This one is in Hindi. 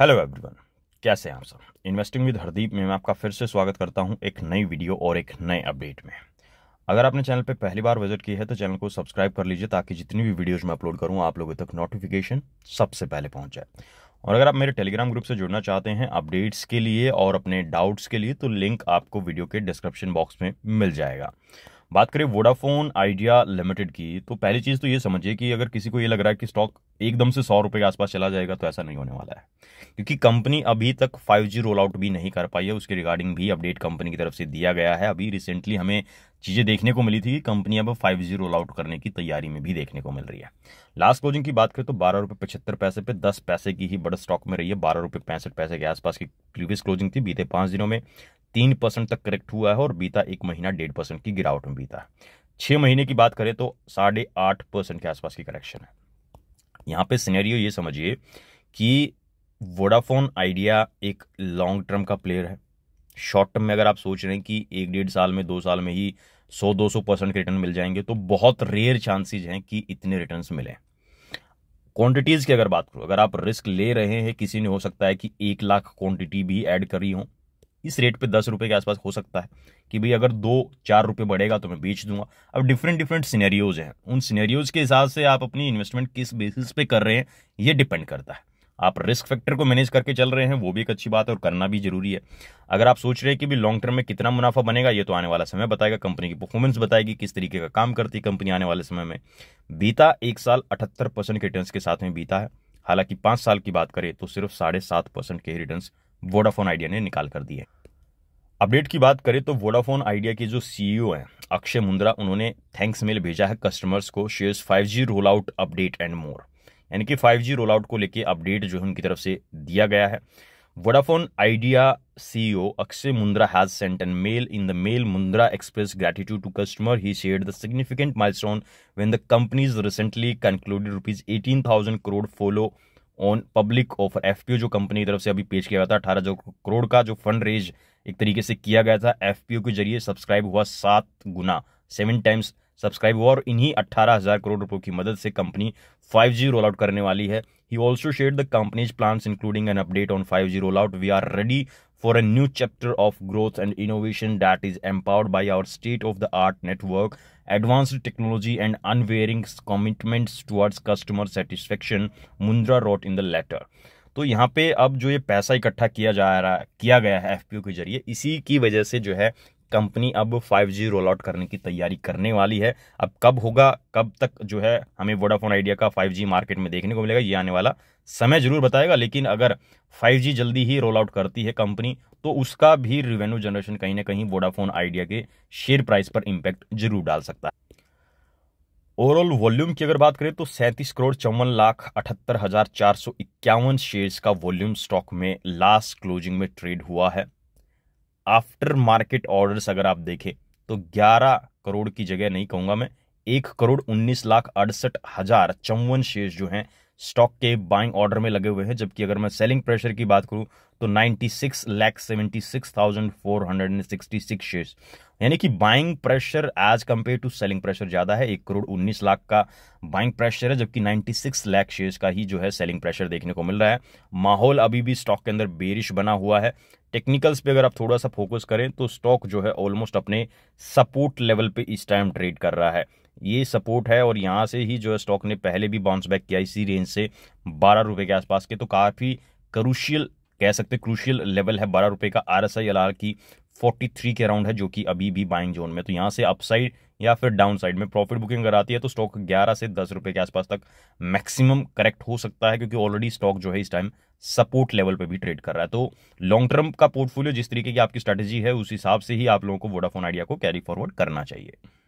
हेलो एवरीवन कैसे हैं आप सब इन्वेस्टिंग विद हरदीप में मैं आपका फिर से स्वागत करता हूं एक नई वीडियो और एक नए अपडेट में अगर आपने चैनल पर पहली बार विजिट की है तो चैनल को सब्सक्राइब कर लीजिए ताकि जितनी भी वीडियोज़ मैं अपलोड करूं आप लोगों तक नोटिफिकेशन सबसे पहले पहुंच जाए और अगर आप मेरे टेलीग्राम ग्रुप से जुड़ना चाहते हैं अपडेट्स के लिए और अपने डाउट्स के लिए तो लिंक आपको वीडियो के डिस्क्रिप्शन बॉक्स में मिल जाएगा बात करें वोडाफोन आइडिया लिमिटेड की तो पहली चीज़ तो ये समझिए कि अगर किसी को ये लग रहा है कि स्टॉक एकदम से सौ रुपए के आसपास चला जाएगा तो ऐसा नहीं होने वाला है क्योंकि कंपनी अभी तक 5G रोल आउट भी नहीं कर पाई है उसके रिगार्डिंग भी अपडेट कंपनी की तरफ से दिया गया है अभी रिसेंटली हमें चीज़ें देखने को मिली थी कि कंपनी अब फाइव जी रोल आउट करने की तैयारी में भी देखने को मिल रही है लास्ट क्लोजिंग की बात करें तो बारह रुपये पचहत्तर पैसे पे दस पैसे की ही बड़े स्टॉक में रही है बारह रुपये पैंसठ पैसे के आसपास की प्रीवियस क्लोजिंग थी बीते पांच दिनों में तीन परसेंट तक करेक्ट हुआ है और बीता एक महीना डेढ़ परसेंट की गिरावट में बीता है छह महीने की बात करें तो साढ़े आठ परसेंट के आसपास की करेक्शन है यहाँ पे सिनेरियो ये समझिए कि वोडाफोन आइडिया एक लॉन्ग टर्म का प्लेयर है शॉर्ट टर्म में अगर आप सोच रहे हैं कि एक डेढ़ साल में दो साल में ही सौ दो सौ परसेंट के रिटर्न मिल जाएंगे तो बहुत रेयर चांसेज हैं कि इतने रिटर्न मिले क्वांटिटीज़ की अगर बात करूं अगर आप रिस्क ले रहे हैं किसी ने हो सकता है कि एक लाख क्वांटिटी भी ऐड करी हो इस रेट पे दस रुपये के आसपास हो सकता है कि भाई अगर दो चार रुपये बढ़ेगा तो मैं बेच दूंगा अब डिफरेंट डिफरेंट सिनेरियोज़ हैं उन सिनेरियोज़ के हिसाब से आप अपनी इन्वेस्टमेंट किस बेसिस पे कर रहे हैं ये डिपेंड करता है आप रिस्क फैक्टर को मैनेज करके चल रहे हैं वो भी एक अच्छी बात है और करना भी जरूरी है अगर आप सोच रहे हैं कि भी लॉन्ग टर्म में कितना मुनाफा बनेगा ये तो आने वाला समय बताएगा कंपनी की परफॉर्मेंस बताएगी किस तरीके का काम करती है कंपनी आने वाले समय में बीता एक साल अठहत्तर परसेंट के रिटर्न के साथ में बीता है हालांकि पांच साल की बात करें तो सिर्फ साढ़े सात परसेंट के रिटर्न वोडाफोन आइडिया ने निकाल कर दिए अपडेट की बात करें तो वोडाफोन आइडिया के जो सीईओ e हैं अक्षय मुंद्रा उन्होंने थैंक्स मेल भेजा है कस्टमर्स को shares 5G roll out update and more यानी कि 5G रोल आउट को लेके अपडेट जो है उनकी तरफ से दिया गया है Vodafone Idea CEO e Akshaya Moondra has sent an mail in the mail Moondra express gratitude to customer he share the significant milestone when the companies recently concluded rupees 18000 crore follow on public offer एफ जो कंपनी की तरफ से अभी पेश किया गया था अठारह करोड़ का जो फंड रेज एक तरीके से किया गया था एफ के जरिए सब्सक्राइब हुआ सात गुना सेवन टाइम्स सब्सक्राइब हुआ और इन्हीं अट्ठारह हजार करोड़ रुपयों की मदद से कंपनी 5G रोल आउट करने वाली है he also share the companies plans including an update on 5G roll out we are ready for a new chapter of growth and innovation that is empowered by our state of the art network, advanced technology, and unwavering commitments towards customer satisfaction, Mundra wrote in the letter. तो यहाँ पे अब जो ये पैसा इकट्ठा किया जा रहा किया गया है एफपीओ के जरिए इसी की वजह से जो है कंपनी अब 5G रोल आउट करने की तैयारी करने वाली है अब कब होगा कब तक जो है हमें वोडाफोन आइडिया का 5G मार्केट में देखने को मिलेगा ये आने वाला समय जरूर बताएगा लेकिन अगर 5G जल्दी ही रोल आउट करती है कंपनी तो उसका भी रिवेन्यू जनरेशन कहीं ना कहीं वोडाफोन आइडिया के शेयर प्राइस पर इम्पैक्ट जरूर डाल सकता है ओवरऑल वॉल्यूम की अगर बात करें तो सैंतीस करोड़ चौवन लाख अठहत्तर हजार चार सौ इक्यावन शेयर्स का वॉल्यूम स्टॉक में लास्ट क्लोजिंग में ट्रेड हुआ है आफ्टर मार्केट ऑर्डर्स अगर आप देखें तो 11 करोड़ की जगह नहीं कहूंगा मैं एक करोड़ उन्नीस लाख अड़सठ हजार चौवन शेयर जो हैं स्टॉक के बाइंग ऑर्डर में लगे हुए हैं जबकि अगर मैं सेलिंग प्रेशर की बात करूं तो 96 lakh seventy six thousand four hundred and sixty six shares यानी कि buying pressure as compare to selling pressure ज़्यादा है एक करोड़ उन्नीस लाख का बाइंग प्रेशर है जबकि 96 लाख शेयर्स का ही जो है सेलिंग प्रेशर देखने को मिल रहा है माहौल अभी भी स्टॉक के अंदर बेरिश बना हुआ है टेक्निकल्स पे अगर आप थोड़ा सा फोकस करें तो स्टॉक जो है ऑलमोस्ट अपने सपोर्ट लेवल पे इस टाइम ट्रेड कर रहा है ये सपोर्ट है और यहाँ से ही जो है स्टॉक ने पहले भी बाउंस बैक किया इसी रेंज से बारह रुपये के आसपास के तो काफ़ी क्रूशियल कह सकते क्रूशियल लेवल है बारह रुपए का R S I L R की फोर्टी थ्री के अराउंड है जो कि अभी भी बाइंग जोन में तो यहाँ से अपसाइड या फिर डाउन साइड में प्रॉफिट बुकिंग अगर आती है तो स्टॉक ग्यारह से दस रुपए के आसपास तक मैक्सिमम करेक्ट हो सकता है क्योंकि ऑलरेडी स्टॉक जो है इस टाइम सपोर्ट लेवल पे भी ट्रेड कर रहा है तो लॉन्ग टर्म का पोर्टफोलियो जिस तरीके की आपकी स्ट्रैटेजी है उस हिसाब से ही आप लोगों को वोडाफोन आइडिया को कैरी फॉरवर्ड करना चाहिए